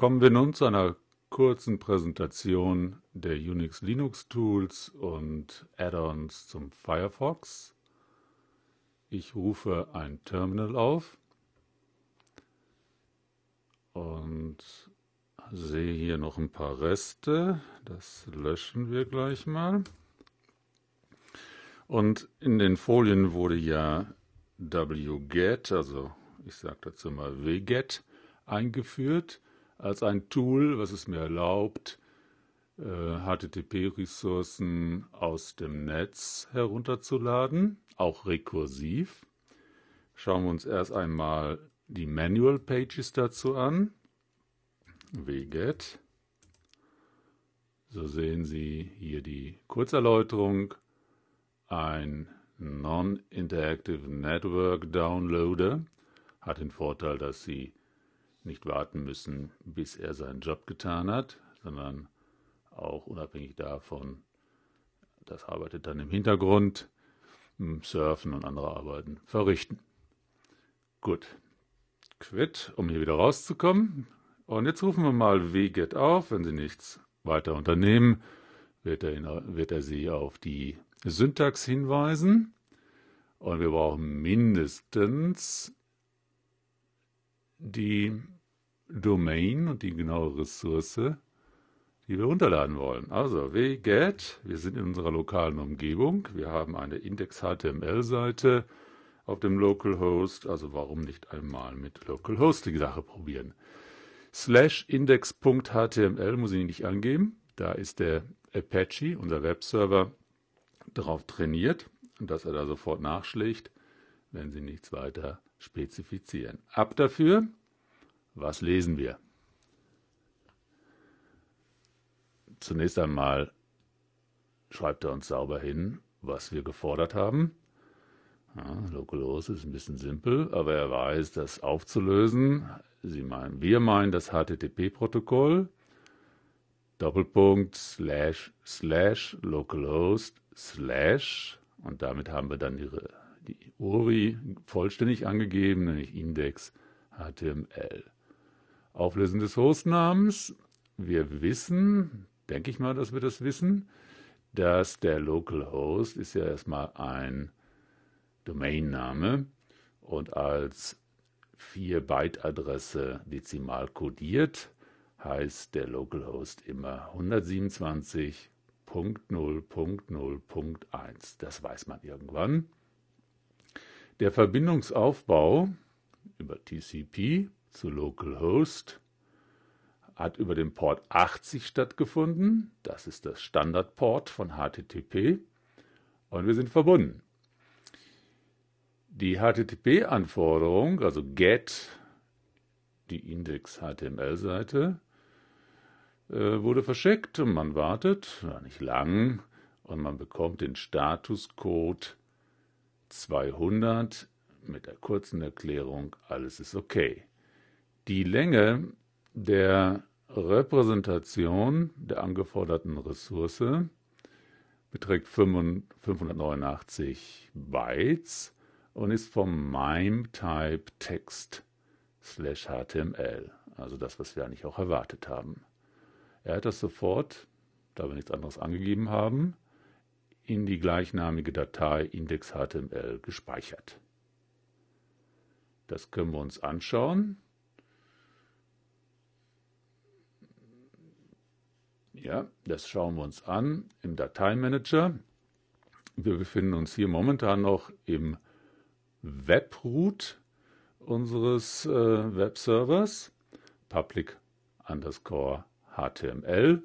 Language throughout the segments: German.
Kommen wir nun zu einer kurzen Präsentation der Unix-Linux-Tools und Add-ons zum Firefox. Ich rufe ein Terminal auf und sehe hier noch ein paar Reste. Das löschen wir gleich mal. Und in den Folien wurde ja wget, also ich sage dazu mal wget, eingeführt als ein Tool, was es mir erlaubt, HTTP-Ressourcen äh, aus dem Netz herunterzuladen, auch rekursiv. Schauen wir uns erst einmal die Manual Pages dazu an. wget. So sehen Sie hier die Kurzerläuterung. Ein Non-Interactive Network Downloader hat den Vorteil, dass Sie nicht warten müssen, bis er seinen Job getan hat, sondern auch unabhängig davon, das arbeitet dann im Hintergrund, hm, Surfen und andere Arbeiten verrichten. Gut, quit, um hier wieder rauszukommen. Und jetzt rufen wir mal Weget auf. Wenn sie nichts weiter unternehmen, wird er, wird er sie auf die Syntax hinweisen. Und wir brauchen mindestens die Domain und die genaue Ressource, die wir runterladen wollen. Also wget, wir sind in unserer lokalen Umgebung, wir haben eine Index.html-Seite auf dem Localhost, also warum nicht einmal mit Localhost die Sache probieren. Slash index.html muss ich nicht angeben, da ist der Apache, unser Webserver, darauf trainiert, dass er da sofort nachschlägt wenn Sie nichts weiter spezifizieren. Ab dafür, was lesen wir? Zunächst einmal schreibt er uns sauber hin, was wir gefordert haben. Ja, Lokulos ist ein bisschen simpel, aber er weiß, das aufzulösen. Sie meinen, wir meinen das HTTP-Protokoll. Doppelpunkt slash slash localhost slash und damit haben wir dann ihre die URI vollständig angegeben, nämlich Index HTML. Auflösen des Hostnamens. Wir wissen, denke ich mal, dass wir das wissen, dass der Localhost ist ja erstmal ein Domainname und als 4-Byte-Adresse dezimal kodiert heißt der Localhost immer 127.0.0.1. Das weiß man irgendwann. Der Verbindungsaufbau über TCP zu Localhost hat über den Port 80 stattgefunden. Das ist das Standardport von HTTP. Und wir sind verbunden. Die HTTP-Anforderung, also GET, die Index-HTML-Seite, äh, wurde verschickt und man wartet, nicht lang, und man bekommt den Statuscode 200 mit der kurzen Erklärung, alles ist okay. Die Länge der Repräsentation der angeforderten Ressource beträgt 589 Bytes und ist vom MIME-Type Text slash HTML, also das, was wir eigentlich auch erwartet haben. Er hat das sofort, da wir nichts anderes angegeben haben, in die gleichnamige Datei index.html gespeichert. Das können wir uns anschauen. Ja, das schauen wir uns an im Dateimanager. Wir befinden uns hier momentan noch im Webroot unseres äh, Webservers, public underscore HTML.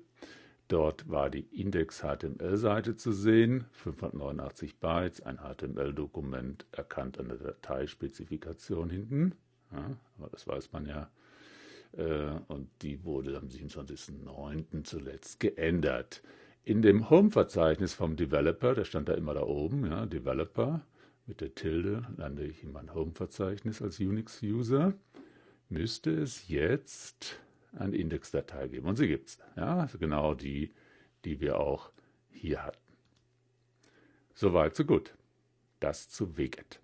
Dort war die Index-HTML-Seite zu sehen, 589 Bytes, ein HTML-Dokument erkannt an der Dateispezifikation hinten. Ja, aber das weiß man ja. Äh, und die wurde am 27.09. zuletzt geändert. In dem Home-Verzeichnis vom Developer, der stand da immer da oben, ja, Developer, mit der Tilde lande ich in mein Home-Verzeichnis als Unix-User, müsste es jetzt an Indexdatei geben. Und sie gibt es. Ja, also genau die, die wir auch hier hatten. Soweit, so gut. Das zu Weget.